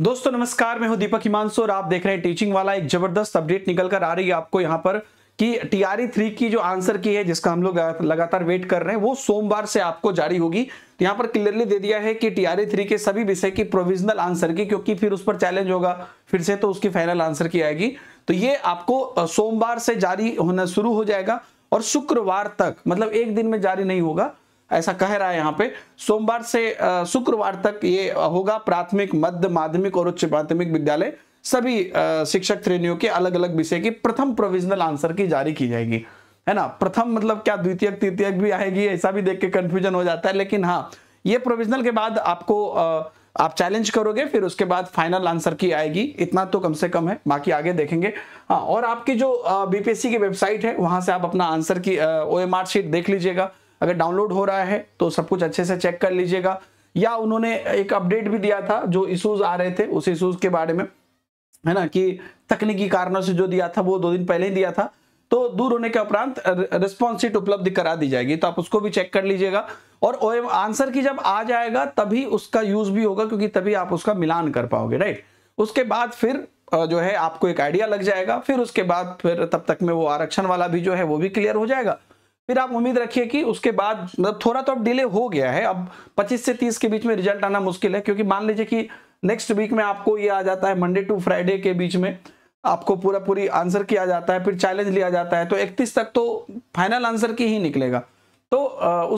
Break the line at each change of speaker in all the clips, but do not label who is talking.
दोस्तों नमस्कार मैं हूं दीपक हिमांशु और आप देख रहे हैं टीचिंग वाला एक जबरदस्त अपडेट निकल कर आ रही है आपको यहां पर कि आर थ्री e की जो आंसर की है जिसका हम लोग लगातार वेट कर रहे हैं वो सोमवार से आपको जारी होगी तो यहां पर क्लियरली दे दिया है कि आर थ्री e के सभी विषय की प्रोविजनल आंसर की क्योंकि फिर उस पर चैलेंज होगा फिर से तो उसकी फाइनल आंसर की आएगी तो ये आपको सोमवार से जारी होना शुरू हो जाएगा और शुक्रवार तक मतलब एक दिन में जारी नहीं होगा ऐसा कह रहा है यहाँ पे सोमवार से शुक्रवार तक ये होगा प्राथमिक मध्य माध्यमिक और उच्च माध्यमिक विद्यालय सभी शिक्षक श्रेणियों के अलग अलग विषय की प्रथम प्रोविजनल आंसर की जारी की जाएगी है ना प्रथम मतलब क्या द्वितीय तृतीय भी आएगी ऐसा भी देख के कंफ्यूजन हो जाता है लेकिन हाँ ये प्रोविजनल के बाद आपको आप चैलेंज करोगे फिर उसके बाद फाइनल आंसर की आएगी इतना तो कम से कम है बाकी आगे देखेंगे हाँ और आपकी जो बीपीएससी की वेबसाइट है वहां से आप अपना आंसर की ओ शीट देख लीजिएगा अगर डाउनलोड हो रहा है तो सब कुछ अच्छे से चेक कर लीजिएगा या उन्होंने एक अपडेट भी दिया था जो इशूज आ रहे थे उस इशूज के बारे में है ना कि तकनीकी कारणों से जो दिया था वो दो दिन पहले ही दिया था तो दूर होने के उपरांत रिस्पॉन्स सीट उपलब्ध करा दी जाएगी तो आप उसको भी चेक कर लीजिएगा और ओएम आंसर की जब आ जाएगा तभी उसका यूज भी होगा क्योंकि तभी आप उसका मिलान कर पाओगे राइट उसके बाद फिर जो है आपको एक आइडिया लग जाएगा फिर उसके बाद फिर तब तक में वो आरक्षण वाला भी जो है वो भी क्लियर हो जाएगा फिर आप उम्मीद रखिए कि उसके बाद मतलब थोड़ा तो अब डिले हो गया है अब 25 से 30 के बीच में रिजल्ट आना मुश्किल है क्योंकि मान लीजिए कि नेक्स्ट वीक में आपको ये आ जाता है मंडे टू फ्राइडे के बीच में आपको पूरा पूरी आंसर किया जाता है फिर चैलेंज लिया जाता है तो इकतीस तक तो फाइनल आंसर की ही निकलेगा तो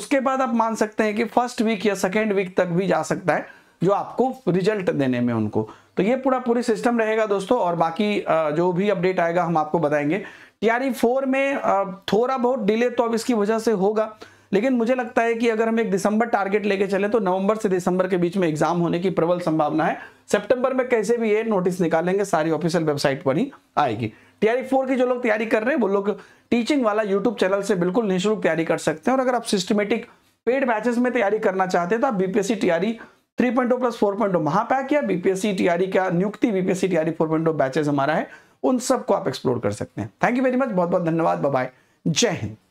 उसके बाद आप मान सकते हैं कि फर्स्ट वीक या सेकेंड वीक तक भी जा सकता है जो आपको रिजल्ट देने में उनको तो ये पूरा पूरी सिस्टम रहेगा दोस्तों और बाकी जो भी अपडेट आएगा हम आपको बताएंगे यानी फोर में थोड़ा बहुत डिले तो अब इसकी वजह से होगा लेकिन मुझे लगता है कि अगर हम एक दिसंबर टारगेट लेके चले तो नवंबर से दिसंबर के बीच में एग्जाम होने की प्रबल संभावना है सितंबर में कैसे भी ये नोटिस निकालेंगे सारी ऑफिशियल वेबसाइट पर ही आएगी टीआरई फोर की जो लोग तैयारी कर रहे हैं वो लोग टीचिंग वाला यूट्यूब चैनल से बिल्कुल निःशुल्क तैयारी कर सकते हैं और अगर आप सिस्टमेटिक पेड बैचेस में तैयारी करना चाहते हैं तो आप बीपीएससी तैयारी 3.0 प्लस फोर महापैक या बीपीएससी तैयारी का नियुक्ति बीपीएससी तैयारी 4.0 बैचेस हमारा है उन सबको आप एक्सप्लोर कर सकते हैं थैंक यू वेरी मच बहुत बहुत धन्यवाद बाय जय हिंद